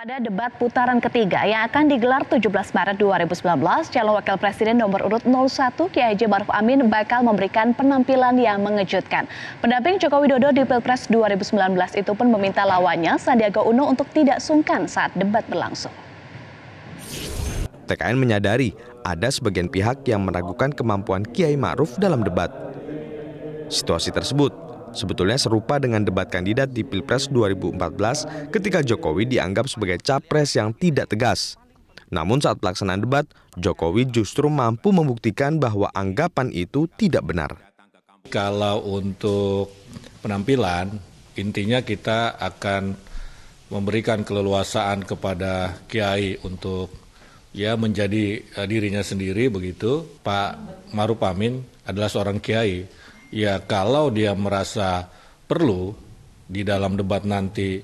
Pada debat putaran ketiga yang akan digelar 17 Maret 2019, calon wakil presiden nomor urut 01 Kiai Maruf Amin bakal memberikan penampilan yang mengejutkan. Pendamping Joko Widodo di Pilpres 2019 itu pun meminta lawannya Sandiaga Uno untuk tidak sungkan saat debat berlangsung. TKN menyadari ada sebagian pihak yang meragukan kemampuan Kiai Maruf dalam debat. Situasi tersebut Sebetulnya serupa dengan debat kandidat di Pilpres 2014 ketika Jokowi dianggap sebagai capres yang tidak tegas. Namun saat pelaksanaan debat, Jokowi justru mampu membuktikan bahwa anggapan itu tidak benar. Kalau untuk penampilan, intinya kita akan memberikan keleluasaan kepada Kiai untuk ya menjadi eh, dirinya sendiri begitu. Pak Maruf Amin adalah seorang Kiai ya kalau dia merasa perlu di dalam debat nanti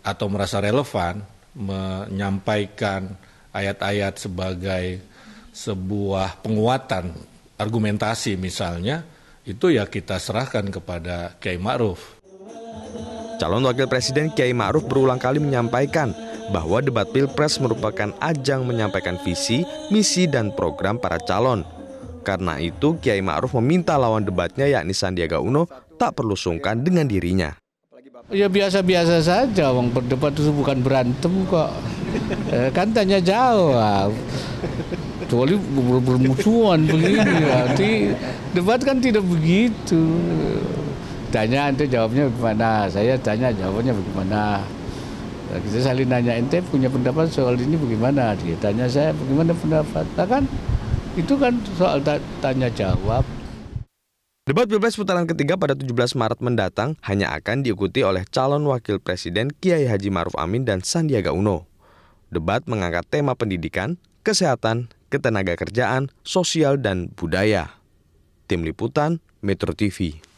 atau merasa relevan menyampaikan ayat-ayat sebagai sebuah penguatan argumentasi misalnya itu ya kita serahkan kepada Kiai Ma'ruf. Calon Wakil Presiden Kiai Ma'ruf berulang kali menyampaikan bahwa debat Pilpres merupakan ajang menyampaikan visi, misi, dan program para calon. Karena itu, Kiai Ma'ruf meminta lawan debatnya yakni Sandiaga Uno tak perlu sungkan dengan dirinya. Ya biasa-biasa saja, wong berdebat itu bukan berantem kok. Eh, kan tanya jawab. Kecuali bermusuhan begini, nanti debat kan tidak begitu. Tanya nanti jawabnya bagaimana, saya tanya jawabnya bagaimana. Nah, kita saling nanya ente punya pendapat soal ini bagaimana, dia tanya saya bagaimana pendapat. Nah, kan itu kan soal tanya jawab. Debat bebas putaran ketiga pada 17 Maret mendatang hanya akan diikuti oleh calon wakil presiden Kiai Haji Maruf Amin dan Sandiaga Uno. Debat mengangkat tema pendidikan, kesehatan, ketenaga kerjaan, sosial, dan budaya. Tim Liputan, Metro TV.